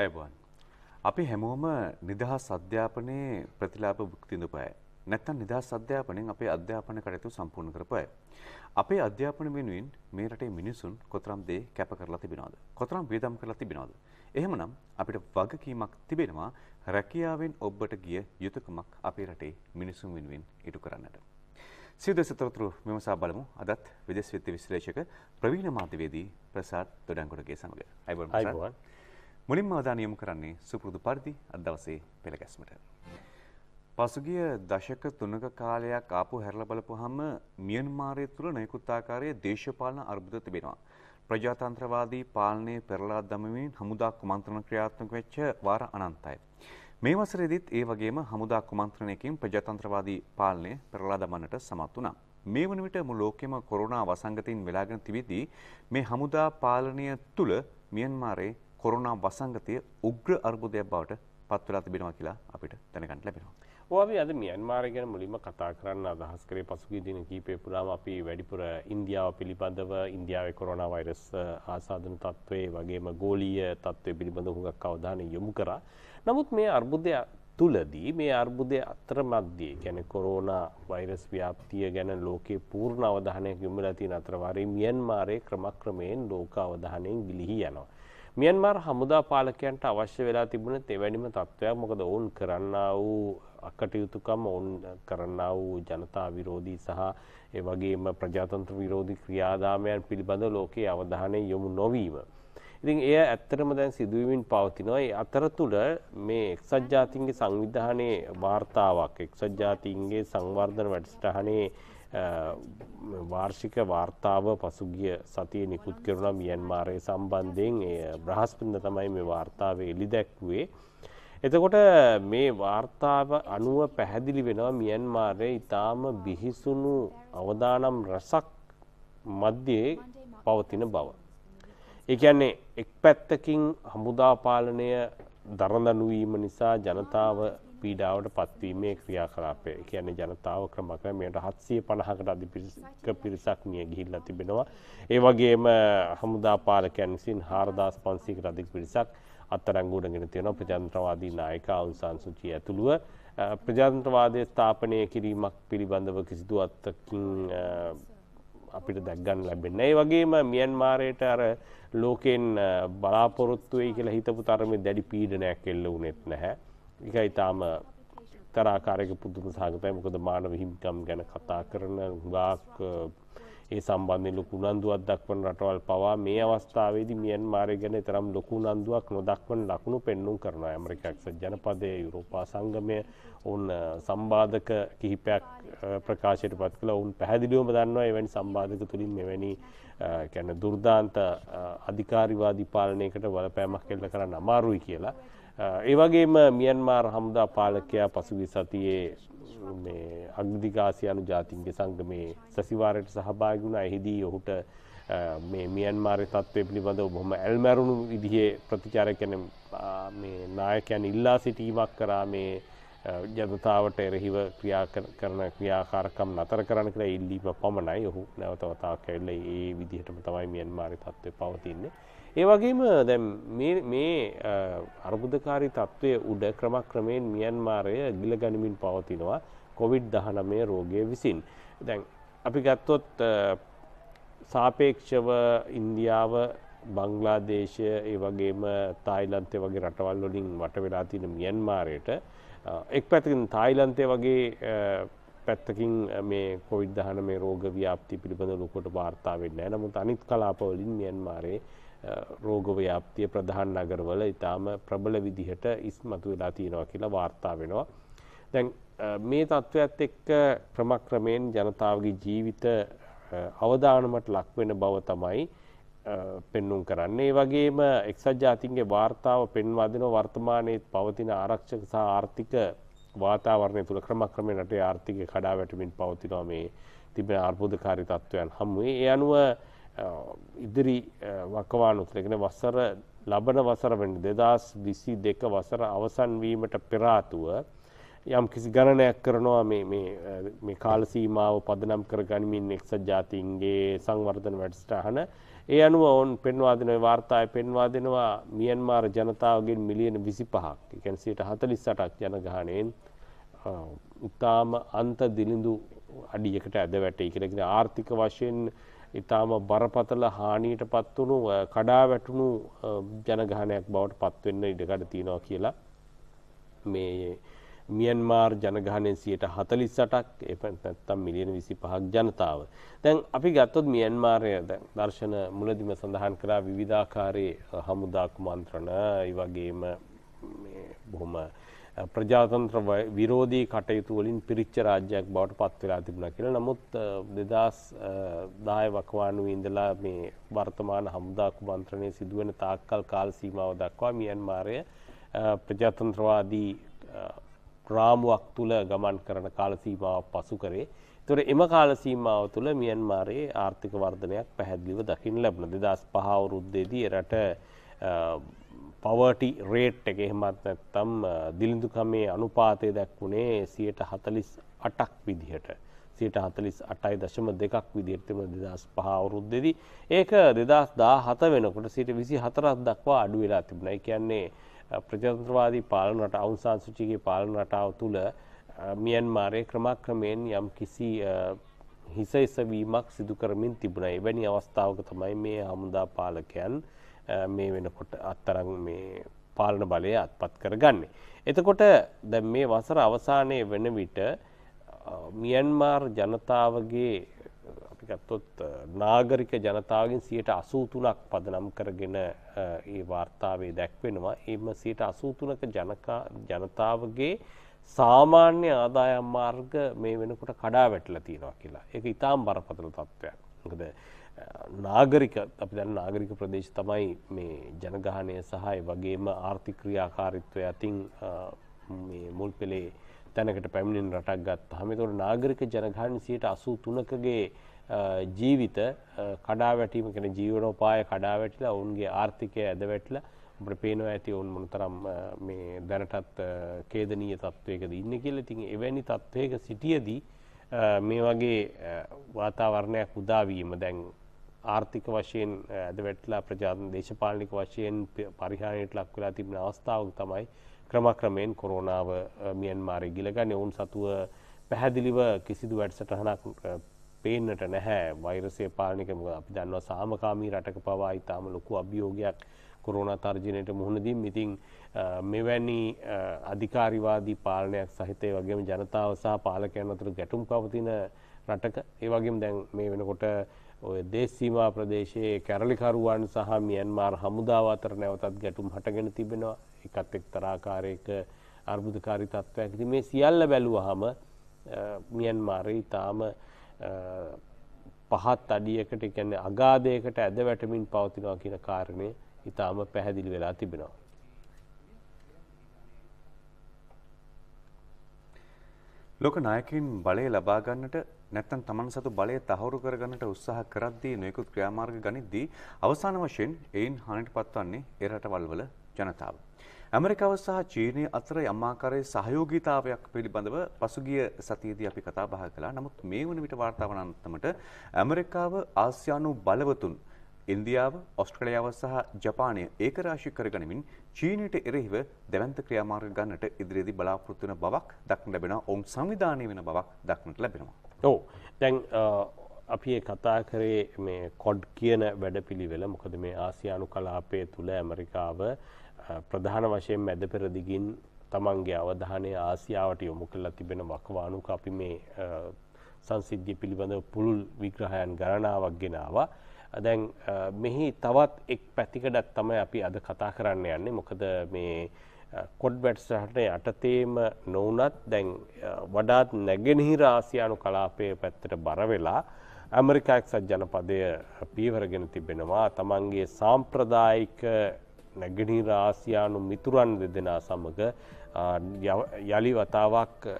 අයබෝන්. අපි හැමෝම නිදහස් අධ්‍යාපනයේ ප්‍රතිලාභ භුක්තිඳපය. නැත්තම් නිදහස් අධ්‍යාපනයෙන් අපේ අධ්‍යාපන කටයුතු සම්පූර්ණ කරපය. අපේ අධ්‍යාපන වෙනුවෙන් මේ රටේ මිනිසුන් කොතරම් දේ කැප කරලා තිබෙනවද? කොතරම් වියදම් කරලා තිබෙනවද? එහෙමනම් අපිට වගකීමක් තිබෙනවා රැකියාවෙන් ඔබට ගිය යුතුයකමක් අපේ රටේ මිනිසුන් වෙනුවෙන් ඉටු කරන්නට. සියදසතරතුරු මෙමසා බලමු අදත් විදේශ විත්ති විශ්ලේෂක ප්‍රවීණ මාධ්‍යවේදී ප්‍රසාද් දොඩංගොඩගේ සමග. අයබෝන්. අයබෝන්. මුලින්ම අවධානය යොමු කරන්නේ සුපුරුදු පරිදි අද දවසේ පෙළගැස්මට. පසුගිය දශක තුනක කාලයක් ආපු හැරලා බලපුවහම මියන්මාරය තුළ නොයෙකුත් ආකාරයේ දේශපාලන අර්බුද තිබෙනවා. ප්‍රජාතන්ත්‍රවාදී පාලනය පෙරලා දමමින් හමුදා කුමන්ත්‍රණ ක්‍රියාත්මක වෙච්ච වාර අනන්තයි. මේ වසරේදීත් ඒ වගේම හමුදා කුමන්ත්‍රණයකින් ප්‍රජාතන්ත්‍රවාදී පාලනය පෙරලා දමන්නට සමත් වුණා. මේ වන විට මුළු ලෝකෙම කොරෝනා වසංගතයෙන් වෙලාගෙන තිබෙද්දී මේ හමුදා පාලනය තුළ මියන්මාරේ කොරුණා වසංගතය උග්‍ර අර්බුදයක් බවට පත්වලා තිබෙනවා කියලා අපිට දැනගන්න ලැබෙනවා. ඔව් අපි අද මියන්මාරය ගැන මුලින්ම කතා කරන්න අදහස් කරේ පසුගිය දින කීපය පුරාම අපි වැඩිපුර ඉන්දියාව පිළිබඳව ඉන්දියාවේ කොරෝනා වෛරස් ආසාදන තත්ත්වයේ වගේම ගෝලීය තත්ත්වය පිළිබඳව හුඟක් අවධානය යොමු කරා. නමුත් මේ අර්බුදය තුලදී මේ අර්බුදය අතරමැද්දේ කියන්නේ කොරෝනා වෛරස් ව්‍යාප්තිය ගැන ලෝකේ පූර්ණ අවධානයක් යොමුලා තියෙන අතරවාරේ මියන්මාරයේ ක්‍රමක්‍රමයෙන් ලෝක අවධානයෙන් ගිලිහි යනවා. මියන්මාර් හමුදා පාලකයන්ට අවශ්‍ය වෙලා තිබුණත් එවැනිම තත්ත්වයක් මොකද ඔවුන් කරන්නා වූ අකටයුතුකම් ඔවුන් කරන්නා වූ ජනතා විරෝධී සහ ඒ වගේම ප්‍රජාතන්ත්‍ර විරෝධී ක්‍රියාදාමයන් පිළිබඳ ලෝකයේ අවධානය යොමු නොවීම. ඉතින් එය ඇත්තටම දැන් සිදුවීමින් පවතිනවා. ඒ අතරතුර මේ එක්සත් ජාතීන්ගේ සංවිධානයේ වාර්තාවක් එක්සත් ජාතීන්ගේ සංවර්ධන වැඩසටහනේ වාර්ෂික වාර්තාව පසුගිය සතිය නිකුත් කෙරුණා මියන්මාරය සම්බන්ධයෙන් බ්‍රහස්පින්ද තමයි මේ වාර්තාව එලි දැක්වේ. එතකොට මේ වාර්තාව අනුව පැහැදිලි වෙනවා මියන්මාරය ඉතාම බිහිසුණු අවදානම් රැසක් මධ්‍යයේ පවතින බව. ඒන්නේ එක් පැත්තකින් හමුදාපාලනය දරඳනුවීම නිසා ජනතාව පීඩාවට පත්වීමේ ක්‍රියාකලාපය කියන්නේ ජනතාව ක්‍රමක්‍රම මේට හත්සිය පණහකට අධිපිරික පිරිසක් මිය ගිහිල්ලා තිබෙනවා. ඒ වගේම හමුදා පාලකයන් විසින් හාරදාස් පන්සීකට අධික පිරිසක් අත්තරංගුඩගෙන තියෙන ප්‍රජන්ත්‍රවාදී නායක අවුන්සාන් සුචි ඇතුළුව ප්‍රජන්ත්‍රවාදය ස්ථාපනය කිරීමක් පිළිබඳව කිසිදු අත්තකින් අපිට දැක්ගන්න ලැබෙන. ඒ වගේම මියන්මාරයට අර ලෝකෙන් බලාපොරොත්තු වෙයි කියලා හිතපු තරමේ දැඩි පීඩනයක් එල්ල වුණෙත් නැහැ. එක ඉතාම තරාකාරයක පුදුම සහගතයි මොකද මානව හිමිකම් ගැන කතා කරන ගාක් ඒ සම්බන්ධය ලොකු උනන්දුවක් දක්වන රටවල් පවා මේ අවස්ථාවේදී මියන්මාරය ගැන තරම් ලොකු උනන්දුවක් නොදක්වන ලකුණු පෙන්නුම් කරනවා ඇමරිකාක්ස ජනපදය යුරෝපා සංගමය ඔවුන් සම්බාධක කිහිපයක් ප්‍රකාශයට පත් කළ ඔවුන් පැහැදිලිවම දන්නවා එවැනි සම්බාධක තුළින් මෙවැනි කැන දුර්ධාන්ත අධිකාරිවාදී පාලනයකට වලපෑමක් කෙල්ල කරන්න අමාරුයි කියලා ඒවගේම මියන්මාර් හමුදා පාලකයා පසුගි සතියේ අග්දිකාසියනු ජාතින්ගේ සංගමේ සැසිවාරයට සහභාගුණ එහිදී ඔහුට මේ මියන්මාරය තත්වය පිළිබඳව බොහොම ඇල්මැරුණු විදිහේ ප්‍රතිචාරකැන නායකැන් ඉල්ලා සිටීමක් කරා මේ ජනතාවට එරහිව ක්‍රියා කරන ක්‍රියාකාරකම් නතර කරන කර ඉල්ලීම පමණයි ඔහු නැවතවතාක් ඇල්ල ඒ විදිහටම තමයි මියන්මාරි තත්වය පවතින්නේ. ඒ වගේම දැම් මේ අර්බුදකාරි තත්ත්වය උඩ ක්‍රම ක්‍රමයෙන් මියන්මාරය ගිල ගනිමින් පවතිනවා කොවිඩ් දහනමය රෝගය විසින්. දැන් අපි ගත්තොත් සාපේක්ෂව ඉන්දියාව බංගලාදේශය ඒ වගේම තායිලන්තය වගේ රටවල් වලින් වට වෙලා තියෙන මියන්මාරයට එක් පැතිකින් තායිලන්තය වගේ පැත්තකින් මේ කොවිද්ධහන මේ රෝග ව්‍යාප්ති පිළිබඳ ලොකොට වාර්තාාවෙන්න නමුත් අනිත් කලාපවලින් මියන්මාරේ රෝගව්‍යාප්තිය ප්‍රධාන නගරවල ඉතාම ප්‍රබල විදිහට ඉස්මතු වෙලා තියෙනවා කියලා වාර්තා වෙනවා. දැන් මේ තත්ත්වයක්ත් එක්ක ක්‍රමක්‍රමයෙන් ජනතාවගේ ජීවිත අවධානමට ලක්වෙන බව තමයි පෙන්නුම් කරන්නේ වගේම එක්සත් ජාතින්ගේ වාර්තාව පෙන්වාදින වර්තමානයේත් පවතින ආරක්ෂක සහ ආර්ථික වාතාවරණය තුළ ක්‍රමක්‍රමය රටේ ආර්ථික කඩා වැටමින් පවතිනවා මේ තිබෙන අර්බුධකාරි තත්ත්වයන් හමුවේ ඒ අනුව ඉදිරි වකවානුත්‍රගෙන වසර ලබන වසර වනි දෙදස් විසි දෙක වසර අවසන්වීමට පෙරාතුව යම් කිසි ගණනයක් කරනවා මේ කාලසීමාව පදනම් කර ගනිමින් එක්සත් ජාතින්ගේ සංවර්ධන වැඩස්ටාහන ඒ අනුව ඔවන් පෙන්වාදනය වාර්තාය පෙන්වා දෙනවා මියන්මාර ජනතාවගෙන් මිලියන විසි පහක් එකැන්සිට හතලිස් සටක් ජනගානයෙන් ඉතාම අන්ත දිලිඳු අඩියකට ඇද වැටේ කරගෙන ආර්ථික වශයෙන් ඉතාම බරපතල හානියට පත්වුණු කඩා වැටුණු ජනගහනයක් බවට පත්වෙන්න ඉඩකඩ තියෙනවා කියලා මේ මියන්මාර් ජනගහනෙන් සියයට හතලිස් සටක් එ නැත්තම් මිලියන විසි පහක් ජනතාව. දැන් අපි ගත්තොත් මියන්මාරය දර්ශන මුලදිම සඳහන් කරා විවිධාකාරයේ හමුදාක් මන්ත්‍රණ වගේම බොහොම ප්‍රජාතන්ත්‍ර විරෝධී කටයුතු වලින් පිරිච්ච රාජ්‍යයක් බවට පත් වෙලා තිබුණා කියලා. නමුත් 2010 වකවානුවේ ඉඳලා මේ වර්තමාන හමුදා කුමන්ත්‍රණය සිදුවෙන තාක්කල් කාල සීමාව දක්වා මියන්මාරය ප්‍රජාතන්ත්‍රවාදී රාමුවක් තුල ගමන් කරන කාල සීමාවක් පසු කරේ. ඒතර එම කාල සීමාව තුල මියන්මාරයේ ආර්ථික වර්ධනයක් පැහැදිලිව දකින්න ලැබුණා. 2005 අවුරුද්දේදී රට පවටි රේට් එක එහෙමත් නැත්තම් දිලිඳුකමේ අනුපාතය දැක්වුණේ සියට හතලිස් අටක් විදිහට සියට හතලිස් අටයි දශම දෙකක් විදිර්තිම දෙදස් පහවුරුද්දෙද. ඒක දෙදස් දා හත වෙනකොට සිට විසි හතරත් දක්වා අඩු වෙලා තිබුණයි කියන්නේ ප්‍රජන්ත්‍රවාදී පාලනට අවුන්සාංසුචිගේ පාලන රටාව තුළ මියන් මාරය ක්‍රමක්‍රමයෙන් යම් කිසි හිස එසවීමක් සිදුකරමින් තිබුණයි වැනි අවස්ථාවක තමයි මේ හමුදා පාලකයන්. මේ වෙනකොට අත්තරං මේ පාලන බලය අත්පත් කරගන්නේ. එතකොට දැ මේ වසර අවසානය වෙන විට මියන්මාර් ජනතාවගේ අපිගත්තොත් නාගරික ජනතාවගෙන් සියට අසූතුනක් පදනම් කරගෙන ඒ වාර්තාවේ දැක්වෙනවා එම සියට අසූතුනක ජනතාවගේ සාමාන්‍ය ආදායම් මාර්ග මේ වෙනකොට කඩා වැටල තියෙනවා කියලා එක ඉතාම් බරපතල තත්ත්වයක්. නාගරික අපි දැන් නාගරික ප්‍රදේශ තමයි මේ ජනගහනය සහ වගේම ආර්ථික ක්‍රියාකාරීත්වය අතින් මේ මුල් පෙළේ තැනකට පැමිණෙන රටක් ගත්තාම ඒතකොට නාගරික ජනගහනය 83කගේ ජීවිත කඩා වැටීම කියන ජීවනෝපාය කඩා වැටිලා ඔවුන්ගේ ආර්ථිකය ඇද වැටිලා අපිට පේනවා ඇති ඔවුන් මොනතරම් මේ දැනටත් ඛේදනීය තත්වයකද ඉන්නේ කියලා. ඉතින් එවැනි තත්වයක සිටියේදී මේ වගේ වාතාවරණයක් උදා වීම දැන් ආර්ථික වශයෙන් ඇද වැටලා ප්‍රජාතන් දේශපාලනික වශයෙන් පරිහානියට ලක් වෙලා තිබෙන අවස්ථාවක් තමයි ක්‍රමක්‍රමයෙන් කොරෝනාව මියන්මාරය ගිලගන්න ඔවුන් සතුව පැහැදිලිව කිසිදු වැඩසටහනක් පේන්නට නැහැ වෛරසේ පාලනිකම අපි දන්නවා සාමකාමී රටක පවා ඉතාම ලොකු අභියෝගයක් කොරෝනා තර්ජනයට මුහුණදීම් ඉතින් මෙවැනි අධිකාරිවාදී පාලනයක් සහිතය වගේම ජනතාව සහ පාලකයන් අතර ගැටුම් පවතින රටක ඒ වගේම දැන් මේ වෙනකොට ඔය දේශ සීමා ප්‍රදේශයේ කැරලිකරුවන් සහ මියන්මාර් හමුදාව අතර නැවතත් ගැටුම් හටගෙන තිබෙනවා එකත් එක්තරාකාරයක අර්බුදකාරී තත්ත්වයක්. ඉතින් මේ සියල්ල බැලුවහම මියන්මාරේ ඊටාම පහත් අඩියකට කියන්නේ අගාධයකට ඇද වැටමින් පවතිනවා කියන කාරණය ඊටාම පැහැදිලි වෙලා තිබෙනවා. ලෝක නායකයින් බලය ලබා ගන්නට නැත්තම් තමන් සතු බලය තහවුරු කරගන්නට උත්සාහ කරද්දී නොයෙකුත් ක්‍රියාමාර්ග ගනිද්දී අවසාන වශයෙන් එයින් හානිට පත්වන්නේ ඒ රටවල්වල ජනතාව. ඇමරිකාව සහ චීනය අතර යම්මාකාරයේ සහයෝගීතාවයක් පිළිබඳව පසුගිය සතියේදී අපි කතා බහ කළා. නමුත් මේ වන විට වාර්තා වන අන්තමට ඇමරිකාව ආසියානු බලවතුන් ඉන්දියාව ඔස්ට්‍රලයාව සහ ජපානය ඒකරාශි කරගනිමින් චීනයට එරෙහිව දැවන්ත ක්‍රියාමාර්ග ගන්නට ඉදිරිදි බලාපොරොත්තුවන බවක් දක්න ලැබෙන ඔවුන් සංවිධානය වෙන බවක් දක්නට ලැබෙනවා. ඕ දැන් අපි කතා කරේ මේ කොඩ් කියන වැඩ පිළිවෙල මොකද මේ ආසියානු කලාපය තුළ ඇමරිකාව ප්‍රධාන වශයෙන් මැද පෙරදිගින් තමන්ගේ අවධානය ආසියාවට යොමු කළලා තිබෙන වකවානුක අපි මේ සංසිද්ධිය පිළිබඳ පුළුල් විග්‍රහයන් ගණනාවක් ගෙනවා දැන් මෙහි තවත් එක් පැතිකඩක් තමයි අපි අද කතා කරන්න යන්නේ මොකද මේ කොඩ්බැට් සහටේ අටතේම නොවනත් දැන් වඩාත් නැගෙනහිර ආසියානු කලාපය පැත්තට බරවෙලා ඇමරිකාක්සත් ජනපදය පීවරගෙන තිබෙනවා තමන්ගේ සාම්ප්‍රදායික නැගෙනීර ආසියානු මිතුරන් දෙදෙනා සමඟ යළි වතාවක්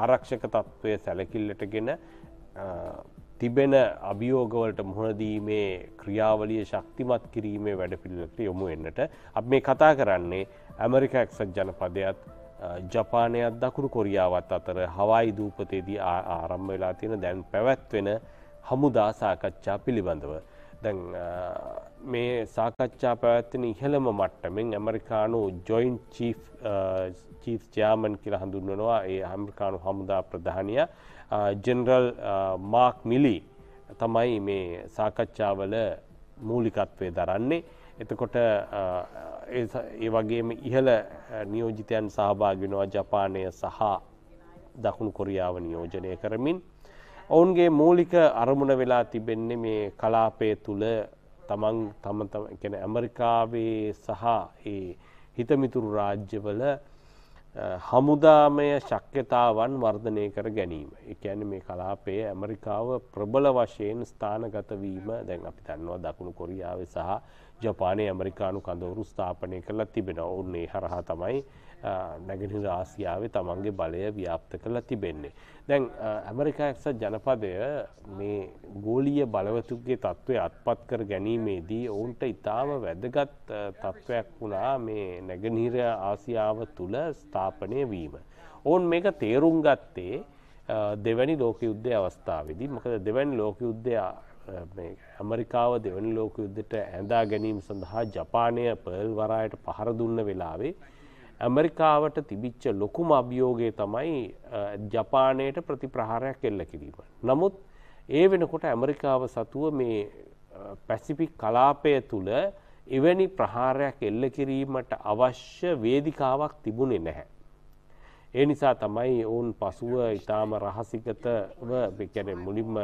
ආරක්ෂක තත්ත්වය සැලකිල්ලටගෙන තිබෙන අභියෝගවලට මුහුණදීමේ ක්‍රියාවලිය ශක්තිමත් කිරීමේ වැඩපිළිවෙලට යොමු එන්නට අප මේ කතා කරන්නේ ඇමරිකඇක්සත් ජනපදයත් ජපානයක් දකුණු කොරියාවත් අතර හවයි දූපතේදී ආරම්ම වෙලා තියෙන දැන් පැවැත්වෙන හමුදා සාකච්ඡා පිළිබඳව. දැන් මේ සාකච්ඡා පැවැත්වෙන ඉහළම මට්ටමෙන් ඇමරිකානු ජොයින් චීෆ් චීෆ් ජයාමන් කියලා හඳුන්වනවා ඒ හමිකානු හමුදා ප්‍රධානය ජෙනරල් මාක් මිලි තමයි මේ සාකච්ඡාවල මූලිකත්වය දරන්නේ. එතකොට ඒ වගේම ඉහළ නියෝජිතයන් සහභාගෙනවා ජපානය සහ දකුණු කොරියාව නියෝජනය කරමින්. ඔවුන්ගේ මූලික අරමුණ වෙලා තිබෙන්නේ මේ කලාපය තුළ තමන් තම ඇමරිකාවේ සහ හිතමිතුරු රාජ්‍යවල හමුදාමය ශක්්‍යතාවන් වර්ධනය කර ගැනීම. එකැන මේ කලාපයේ ඇමරිකාව ප්‍රබල වශයෙන් ස්ථානගතවීම දැන් අපි තන්නවා දකුණු කොරියාව සහ ජපානය ඇමරිකානු කඳවරු ස්ථාපනය කරලා තිබෙන ඔන්නේ හරහා තමයි නැගෙනහිර ආසියාවේ තමන්ගේ බලය ව්‍යාප්ත කරලා තිබෙන්නේ. දැන් ඇමරිකාක්ස ජනපදය මේ ගෝලිය බලවතුගේ තත්ත්වය අත්පත් කර ගැනීමේදී ඔවුන්ට ඉතාම වැදගත් තත්ත්වයක් වුණා මේ නැගනහිර ආසියාව තුළ ස්ථාපනය වීම. ඔවුන් මේක තේරුම් ගත්තේ දෙවැනි ලෝක යුද්ධය අවස්ථාවේදී මොකද දෙවැනි ලෝක යුද්ධයා ඇමරිකාව දෙවනි ලෝක යුද්ධට ඇඳා ගැනීම සඳහා ජපානය පල් වරායට පහර දුන්න වෙලාවේ ඇමරිකාවට තිබිච්ච ලොකුම අභියෝගය තමයි ජපානයට ප්‍රතිප්‍රහාරයක් එල්ල කිරීම. නමුත් ඒ වෙනකොට ඇමරිකාව සතුව මේ පැසිපික් කලාපය තුළ එවැනි ප්‍රහාරයක් එල්ල කිරීමට අවශ්‍ය වේදිකාවක් තිබුණෙ නැහැ. ඒ නිසා තමයි ඔවුන් පසුව ඉතාම රහසිගතව ගැන මුලින්ම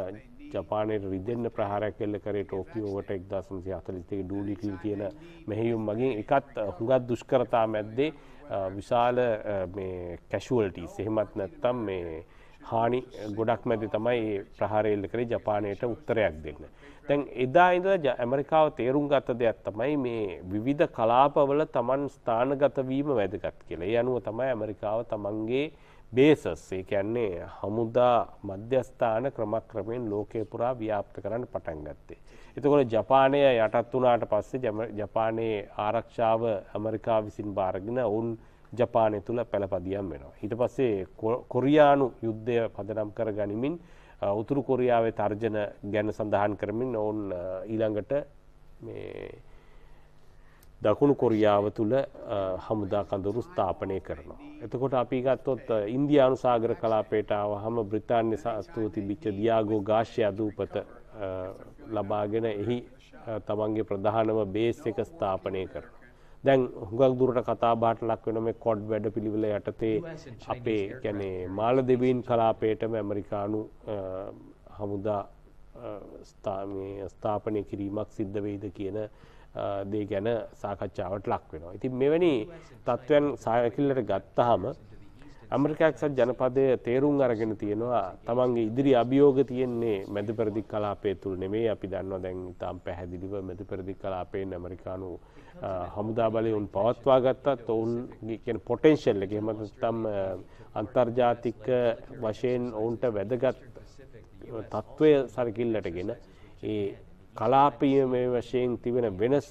ජපානයට රිදෙන්න්න ප්‍රහාරයක් එල්ල කරේ ටෝකියෝවට එක්දසන්සිය අතලිතේ ඩූලිටල් කියන මෙහෙයුම් මගින් එකත් හුඟත් දුෂ්කරතා මැද්දේ විශාල කැශුවල්ටී සෙහෙමත් නැත්තම් මේ හානි ගොඩක් මැති තමයි ප්‍රහාරෙල්ල කරේ ජපානයට උත්තරයක් දෙන්න. තැන් එදා ඉඳ ඇමරිකාව තේරුම් ගත දෙයක් තමයි මේ විවිධ කලාපවල තමන් ස්ථානගතවීම වැදගත් කියලා. ඒ අනුව තමයි ඇමරිකාව තමන්ගේ බේසස් ඒ කියන්නේ හමුදා මධ්‍යස්ථාන ක්‍රමක්‍රමයෙන් ලෝකය පුරා ව්‍යාප්ත කරන්න පටන් ගත්තේ. එතකොට ජපානය යටත් වුණාට පස්සේ ජපානයේ ආරක්ෂාව ඇමරිකා විසින් බාරගෙන ඔවුන් ජපානය තුළ පැළපදියම් වෙනවා. ඊට පස්සේ කොරියානු යුද්ධය පදනම් කර ගනිමින් උතුරු කොරියාවේ තර්ජන ගැන සඳහන් කරමින් ඔවුන් ඊළඟට මේ දකුණු කොරියාව තුළ හමුදා කඳුරු ස්ථාපනය කරනවා. එතකොට අපි ගත්තොත් ඉන්දියානු සාගර කලාපේටාව හම බ්‍රතාන්‍ය සස්තුූ තිබිච්ච දියාගෝ ගාශ්‍ය අදූපත ලබාගෙන එහි තමන්ගේ ප්‍රධානම බේස් එක ස්ථාපනය කර. දැන් හුඟක් දුරට කතාබාට ලක් වෙන මේ කොඩ් වැඩ පිළිවෙල යටතේ අපේ ගැනේ මාල දෙවීන් කලාපේටම ඇමරිකානු හමුදා ස්ථාපනය කිරීමක් සිද්ධ වෙයිද කියන දේ ගැන සාකච්ඡාවට ලක් වෙනවා. ඉතින් මෙවැනි තත්ත්වයන් සායකිල්ලට ගත්තාම ඇමරිකාක්සත් ජනපදය තේරුම් අරගෙන තියෙනවා තමන්ගේ ඉදිරි අභියෝග තියෙන්නේ මැද ප්‍රදික් කලාපය තුළ නෙමේ අපි දන්නවා දැන් ඉතාම් පැහැදිලිව මැද ප්‍රදික් කලාපයෙන් ඇමරිකානු හමුදා බලය උන් පවත්වා ගත්තත් ඔවුන් පොටෙන්ශල් එක එමතම් අන්තර්ජාතික වශයෙන් ඔවුන්ට වැදගත් තත්ත්වය සරකිල්ලටගෙන ඒ කලාපීයමය වශයෙන් තිබෙන වෙනස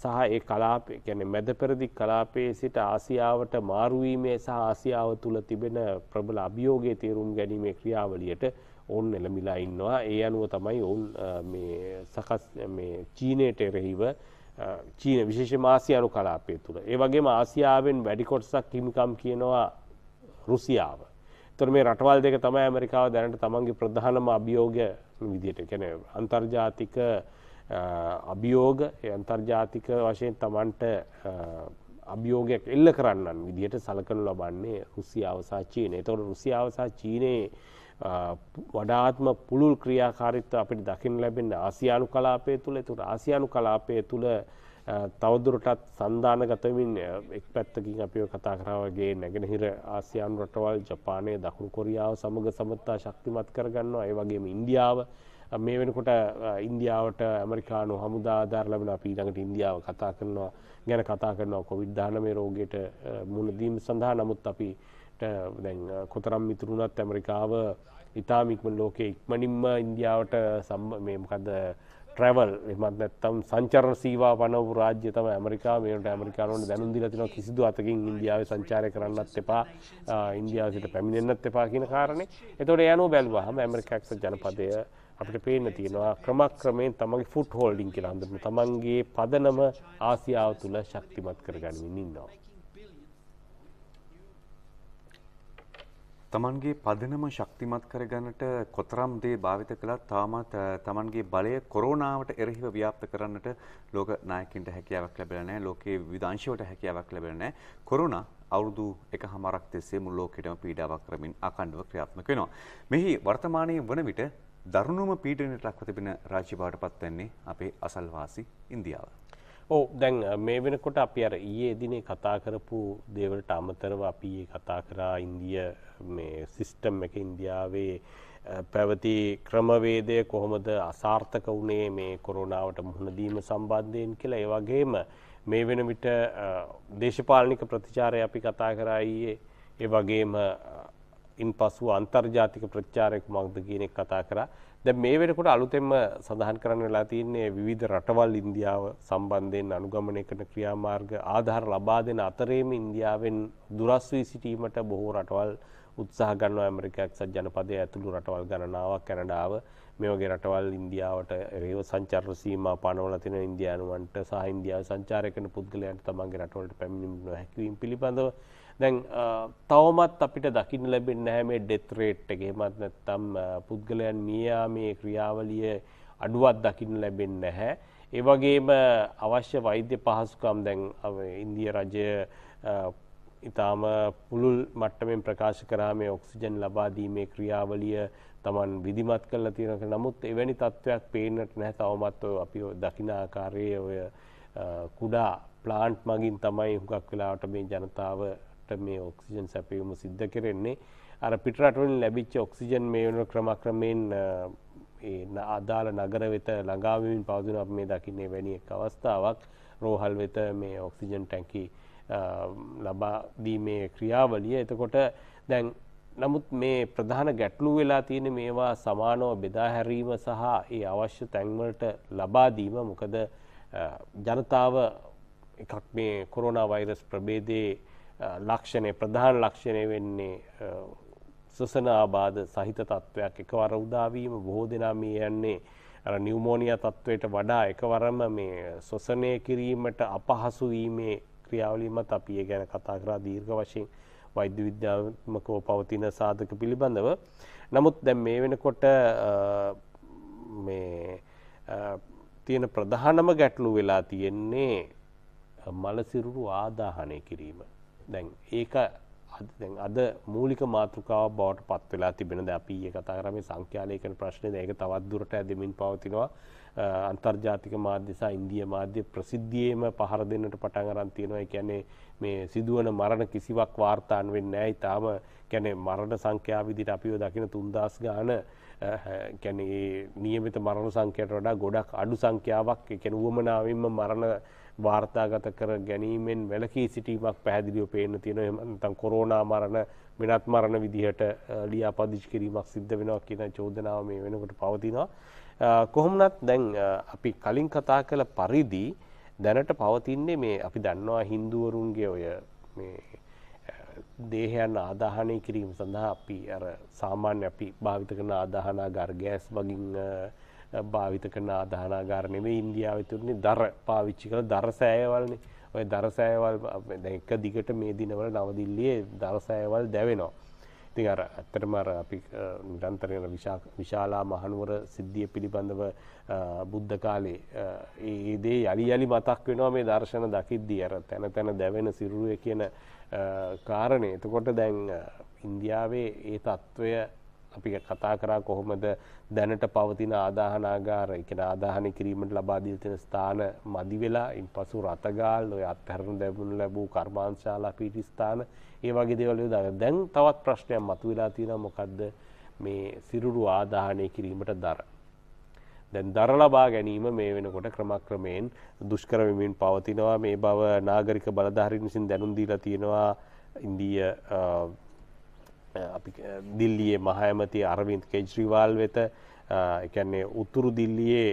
සහ ඒ කලාපය ගැන මැදපෙරදි කලාපයේ සිට ආසියාවට මාරුවීමේ සහ ආසියාව තුළ තිබෙන ප්‍රබල අභියෝගය තේරුම් ගැනීමේ ක්‍රියාවලියට ඔවුන් එළමිලා ඉන්නවා ඒ අනුව තමයි ඔවුන් සකස් චීනයට එරෙහිව චීන විශේෂ මාසියානු කලාපය තුළ ඒ වගේම ආසියාවෙන් වැඩිකොටසක් හිමිකම් කියනවා රුසියාව තොර මේ රටවල් දෙක තමයි ඇමරිකාව දැනට තමන්ගේ ප්‍රධානම අභියෝග විදියට කැන අන්තර්ජාතික අභියෝග අන්තර්ජාතික වශයෙන් තමන්ට අභියෝගයක් එල්ල කරන්න විදිහට සලකනු ලබන්නේ රුසියාවසා චීනය තොර රුසියාවසා චීනයේ වඩාත්ම පුළුල් ක්‍රියාකාරිත්ව අපිට දකිින් ලැබෙන ආසියානු කලාපය තුළ තුර ආසියානු කලාපය තුළ තවදුරටත් සන්ධානගතමින් එක් පැත්තකින් අපිව කතා කරාවගේ නැගෙනහිර ආසියාන් රටවල් ජපානය දකුණු කොරියාව සමඟ සබත්තා ශක්තිමත් කරගන්නවා ඒ වගේම ඉන්දියාව මේ වෙනකොට ඉන්දියාවට ඇමරිකානු හමුදාධාර ලැබෙන අපි ඊළඟට ඉන්දියාව කතා කරනවා ගැන කතා කරනවා කොවිද්ධානමය රෝගයට මුණදීම සඳහා නමුත් අපි දැන් කොතරම් මිතුරුණත් ඇමරිකාව ඉතාමික්ම ලෝකයේ ඉක්මනින්ම ඉන්දියාවට සම්බ මේමකද ට්‍රැවල් එමත් නැත්තම් සංචරණ සීවා පනවපු රාජ්‍ය තම ඇමරිකා මේට ඇමරිකානුවට දැනුන්දිල තින කිසිදු අතකින් ඉන්දියාව සංචාරය කරන්නත් එපා ඉන්දියාවසිට පැමිණෙන්න්නත් එපා කියන කාරණේ එතොට යනු බැල්වාහම ඇමරිකක්ස ජනපදය අපිට පේන්න තියෙනවා ක්‍රමක්‍රමයෙන් තමගේ ෆුට් හෝල්ඩින් කියලා හඳුන තමන්ගේ පදනම ආසියාව තුළ ශක්තිමත් කරගන්නමින් ඉන්නවා. තමන්ගේ පදනම ශක්තිමත් කරගන්නට කොතරම් දේ භාවිත කළත් තාමත් තමන්ගේ බලය කොරෝනාවට එරහිව ව්‍යාප්ත කරන්නට ලෝක නායකින්ට හැකියාවක් ලැබෙලා නැහැ. ලෝකයේ විවිධාංශවලට හැකියාවක් ලැබෙලා නැහැ. කොරෝනා අවුරුදු එක හමාරක් තිස්සේ මුළු ලෝකෙටම පීඩාවක් කරමින් අඛණ්ඩව ක්‍රියාත්මක වෙනවා. මෙහි වර්තමානයේ වන විට දරුණුම පීඩනයට ලක්ව තිබෙන රාජ්‍ය බවට පත් වෙන්නේ අපේ අසල්වාසී ඉන්දියාව. ඕ දැන් මේ වෙනකොට අපි අර ඊයේ දිනේ කතා කරපු දේවලට අමතරව අපි කතා කරා ඉන්දිය මේ සිස්ටම් එක ඉන්දියාවේ පැවති ක්‍රමවේදය කොහොමද අසාර්ථක වුණේ මේ කොරුණාවට මුහුණදීම සම්බන්ධයෙන් කියලා ඒවගේම මේ වෙන විට දේශපාලනික ප්‍රතිචාරය අපි කතා කරයියේ ඒ වගේම ඉන් පසු අන්තර්ජාතික ප්‍රචාරයක් මක්ද කියනෙක් කතා කරා දැන් මේ වෙනකොට අලුතෙන්ම සඳහන් කරන්න වෙලා තියෙන්නේ විවිධ රටවල් ඉන්දියාව සම්බන්ධයෙන් අනුගමනය කරන ක්‍රියාමාර්ග ආධාර ලබා දෙන අතරේම ඉන්දියාවෙන් දුරස් වී සිටීමට බොහෝ රටවල් උත්සාහ ගන්නවා ඇමරිකාවක් සත් ජනපදයේ ඇතුළු රටවල් ගණනාවක් කැනඩාව මේ වගේ රටවල් ඉන්දියාවට රේව සංචාර සීමා පනවල තියෙන ඉන්දියානුවන්ට සහ ඉන්දියාව සංචාරය කරන පුද්ගලයන්ට තමන්ගේ රටවලට පැමිණීම නොහැකිවීම පිළිබඳව දැන් තවමත් අපිට දකින්න ලැබෙන්නේ නැහැ මේ ඩෙත් රේට් එක. එහෙමත් නැත්නම් පුද්ගලයන් මියාමේ ක්‍රියාවලිය අඩුවක් දකින්න ලැබෙන්නේ නැහැ. ඒ වගේම අවශ්‍ය වෛද්‍ය පහසුකම් දැන් ඉන්දියා රජය ඉතාම පුළුල් මට්ටමින් ප්‍රකාශ කරා මේ ඔක්සිජන් ලබා දීමේ ක්‍රියාවලිය Taman විධිමත් කරලා තියෙනක නමුත් එවැනි තත්වයක් පේන්නට නැහැ තවමත් ඔය අපි දකින ආකාරයේ ඔය කුඩා ප්ලාන්ට් මගින් තමයි හුඟක් වෙලාවට මේ ජනතාවට මේ ඔක්සිජන් සැපයීම සිද්ධ කරන්නේ අර පිටරට වලින් ලැබිච්ච ඔක්සිජන් මේ වෙන ක්‍රමක්‍රමයෙන් ඒ අදාළ නගර වෙත ළඟාවමින් පවතින අපි මේ දකින්නේ වැනි එක් අවස්ථාවක් රෝහල් වෙත මේ ඔක්සිජන් ටැංකි ලබා දීමේ ක්‍රියාවලිය එතකොට දැන් නමුත් මේ ප්‍රධාන ගැටලු වෙලා තියෙන මේවා සමානව බෙදාහැරීම සහ ඒ අවශ්‍ය තැන්වලට ලබාදීම මොකද ජනතාව එකක් මේ කොරෝනා වෛරස් ප්‍රබේදයේ ලක්ෂණය ප්‍රධාන ලක්ෂණය වෙන්නේ සසන ආබාධ සහිත තත්ත්වයක් එකවර උදාවීම බොහෝ දෙනා මේ යන්නේ නිවමෝනිය තත්ත්වයට වඩා එකවරම මේ සොසනය කිරීමට අපහසුවීමේ ක්‍රියාවලියමත් අපි ඒ ගැන කතා කරා දීර්ඝ වශයෙන් වෛද්‍ය විද්‍යාත්මකව පවතින සාධක පිළිබඳව. නමුත් දැන් මේ වෙනකොට මේ තියෙන ප්‍රධානම ගැටලු වෙලා තියෙන්නේ මලසිරුරු ආදාහනය කිරීම. දැන් ඒක අද මූලික මාතෘකාව බවට පත් වෙලා තිබෙනද අපි ඒ කතාරම සංඛ්‍යාලයකන ප්‍රශ්නය ඒක තවත් දුරට ඇදමින් පවතිනවා අන්තර්ජාතික මාධ්‍ය සහ ඉන්දිය මාධ්‍ය ප්‍රසිද්ධියේම පහර දෙන්නට පටන් අරන් තියෙනවා. ඒ කියන්නේ මේ සිදුවන මරණ කිසිවක් වාර්තා වෙන්නේ නැහැ. ඊටාම කියන්නේ මරණ සංඛ්‍යාව විදිහට අපිව දකින 3000 ගාන කියන්නේ නියමිත මරණ සංඛ්‍යාවට වඩා ගොඩක් අඩු සංඛ්‍යාවක් ඒ කියන්නේ උවමනාවෙන්ම මරණ වාර්තාගත කර ගැනීමෙන් වැළකී සිටීමක් පැහැදිලිව පේන්න තියෙනවා. එහෙම නැත්නම් කොරෝනා මරණ වෙනත් මරණ විදිහට ලියාපදිච් කිරීමක් සිද්ධ වෙනවා කියන චෝදනාව මේ වෙනකොට පවතිනවා. කොහොමනත් දැන් අපි කලින් කතා කළ පරිදි දැනට පවතින්නේ මේ අපි දන්නවා හින්දුවරුන්ගේ ඔය දේහයන් ආදාහනය කිරීම සඳහා අපි අර සාමාන්‍ය අපි භාවිත කරන ආදාහනාගාර ගෑස් වගින් භාවිත කරන ආදාහනාගාර නෙමෙයි ඉන්දියාවේ තුරුනේ දර පාවිච්චි කරලා දර සෑයවලනේ ඔය දරසෑවල් දැක දිගට මේ දිනවල නවදිල්ලියේ දරසෑවල් දැවෙනවා. ඉතින් අර ඇත්තටම අර අපි නිරන්තරයෙන් විශාලා මහනුවර සිද්ධිය පිළිබඳව බුද්ධ කාලේ ඒ දේ යලි යලි මතක් වෙනවා මේ දර්ශන දකිද්දී අර තැන තැන දැවෙන සිරුරේ කියන කාරණේ. එතකොට දැන් ඉන්දියාවේ ඒ తত্ত্বය අපි කතා කරා කොහොමද දැනට පවතින ආදාහනාගාර එකන ආදාහනය කිරීමට ලබාදී තින ස්ථාන මදි වෙලා ඉන් පසු රතගාල් ඔය අත්හැරණ දැබුණු ලැබූ කර්මාංශාලා පිටි ස්ථාන ඒ වගේ දේවල්ය දඟ දැන් තවත් ප්‍රශ්නයක් මතු වෙලා තියෙන මොකක්ද මේ සිරුරු ආදාහනය කිරීමට දර. දැන් දර ලබා ගැනීම මේ වෙනකොට ක්‍රමක්‍රමයෙන් දුෂ්කරවමින් පවතිනවා මේ බව නාගරික බලධාරීන් විසින් දැනුම් දීලා තියෙනවා ඉන්දීය අපි දිල්ලියේ මහයමති අරවින්ද කෙජ්‍රීවාල් වෙත එකන්නේ උතුරු දිල්ලියේ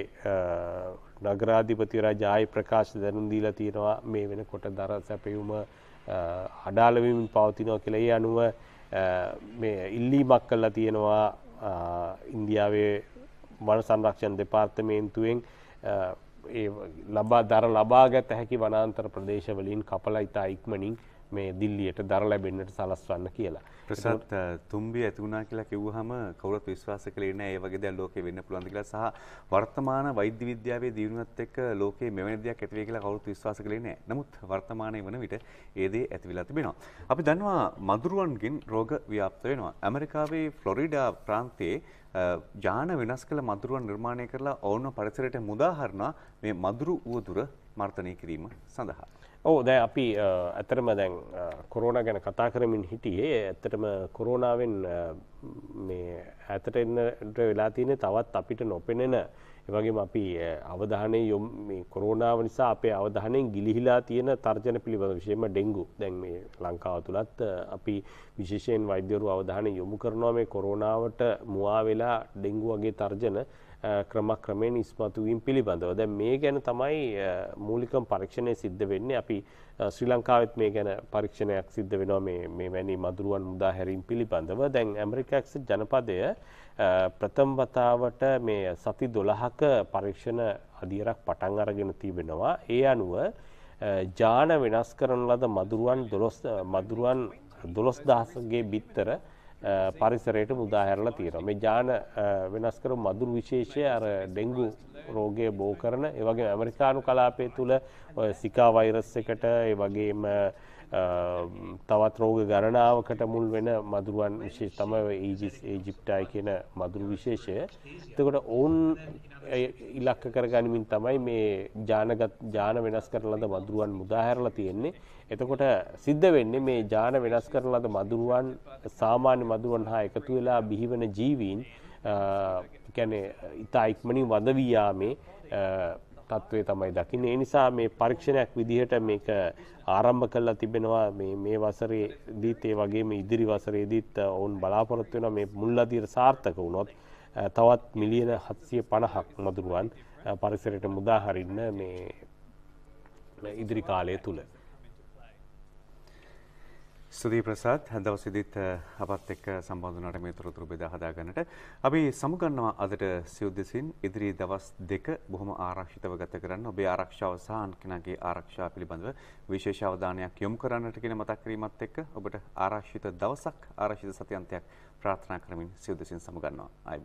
නගරාධිපතිරා ජායි ප්‍රකාශ දැනුම් දීලා තියෙනවා මේ වෙන කොට දර සැපයුම අඩාලවමින් පවතිනෝ කෙලෙයි අනුව ඉල්ලීමක් කල්ලා තියෙනවා ඉන්දියාවේ වන සංරක්ෂණ දෙපාර්තමේන්තුවෙන් ලබා දර ලබාගත හැකි වනාන්තර ප්‍රදේශවලින් කපල ඉතා ඉක්මනින් මේ දිල්ලියට දර ලැබෙන්නට සලස්වන්න කියලා. ප්‍රසත් තුම්බිය ඇති වුණා කියලා කිව්වහම කවුරුත් විශ්වාස කළේ නැහැ ඒ වගේ දෙයක් ලෝකේ වෙන්න පුළුවන් කියලා සහ වර්තමාන වෛද්‍ය විද්‍යාවේ දියුණුවත් එක්ක ලෝකේ මෙවැනි දෙයක් ඇති වෙයි කියලා කවුරුත් විශ්වාස කළේ නැහැ. නමුත් වර්තමානයේ වන විට ඒ දේ ඇති වෙලා තිබෙනවා. අපි දන්නවා මදුරුවන්ගෙන් රෝග ව්‍යාප්ත වෙනවා. ඇමරිකාවේ ෆ්ලොරිඩා ප්‍රාන්තයේ ජාන වෙනස් කළ මදුරුවන් නිර්මාණය කරලා ඔවුන්ව පරිසරයට මුදාහරනවා මේ මදුරු උවදුර මර්ධනය කිරීම සඳහා. ඔව දැ අපි ඇතරම දැන් කොරෝණ ගැන කතා කරමින් හිටියේ ඇතටම කොරෝණාවෙන් ඇතට එන්නට වෙලා තියනෙ තවත් අපිට නොපෙනෙන එවගේම අපි අවධානය යොම් කොරෝණාව නිසා අපේ අවධානයෙන් ගිලිහිලා තියෙන තර්ජන පිළිබඳ විශේම ඩෙංගු දැන් මේ ලංකාව තුළත් අපි විශේෂයෙන් වෛද්‍යවරු අවධානය යොමු කරනවා මේ කොරෝණාවට මවා වෙලා ඩෙංගු වගේ තර්ජන ක්‍රමක්‍රමයෙන් ඉස්මතු වීම පිළිබඳව. දැන් මේ ගැන තමයි මූලිකම පරීක්ෂණය සිද්ධ වෙන්නේ. අපි ශ්‍රී ලංකාවෙත් මේ ගැන පරීක්ෂණයක් සිද්ධ වෙනවා මේ මේ වැනි මදුරුවන් මුදා හැරීම් පිළිබඳව. දැන් ඇමරිකාක්ස් ජනපදය ප්‍රථම වතාවට මේ සති 12ක පරීක්ෂණ අධියරක් පටන් අරගෙන තිබෙනවා. ඒ අනුව ජාන වෙනස් කරන ලද මදුරුවන් 12 මදුරුවන් 12000ගේ බිත්තර පරිසරයට මුදාහැරලා තියෙනවා. මේ ජාන වෙනස් කර මදුරු විශේෂය අර ඩෙංගු රෝගය බෝ කරන ඒ වගේ ඇමරිකානු කලාපය තුළ සිකා වෛරස් එකට ඒ වගේම තවත් රෝග ගණනාවකට මුල් වෙන මදුරුවන් විශේෂ තමයි ඊජිස් ඊජිප්ටයි කියන මදුරු විශේෂය. එතකොට ඔවුන් ඉලක්ක කරගනිමින් තමයි මේ ජානගත ජාන වෙනස් කරලද මදුරුවන් මුදාහැරලා තියෙන්නේ. එතකොට සිද්ධ වෙන්නේ මේ ජාන වෙනස් කරන ලද මදුරුවන් සාමාන්‍ය මදුරුවන් හා එකතු වෙලා බිහිවන ජීවීන් කියන්නේ ඉතා ඉක්මනින් වද වී යාමේ තත්ත්වය තමයි දකින්නේ. ඒ නිසා මේ පරීක්ෂණයක් විදිහට මේක ආරම්භ කළා තිබෙනවා මේ මේ වසරේදීත් ඒ වගේම ඉදිරි වසරේදීත් ඔවුන් බලාපොරොත්තු වෙනවා මේ මුල් අදියර සාර්ථක වුණොත් තවත් මිලියන 750ක් මදුරුවන් පරිසරයට මුදා හරින්න මේ ඉදිරි කාලය තුල ස්තුතියි ප්‍රසාත් දවසේදීත් අපත් එක්ක සම්බන්ධ වුණාට මේ තොරතුරු බෙදා හදා ගන්නට. අපි සමුගන්නවා අදට සියුද්දසින් ඉදිරි දවස් දෙක බොහොම ආරක්ෂිතව ගත කරන්න ඔබේ ආරක්ෂාව සහ අන්කෙනාගේ ආරක්ෂාව පිළිබඳව විශේෂ අවධානයක් යොමු කරන්නට කියන මතක් කිරීමත් එක්ක ඔබට ආරක්ෂිත දවසක් ආරක්ෂිත සතියන්තයක් ප්‍රාර්ථනා කරමින් සියුද්දසින් සමුගන්නවා.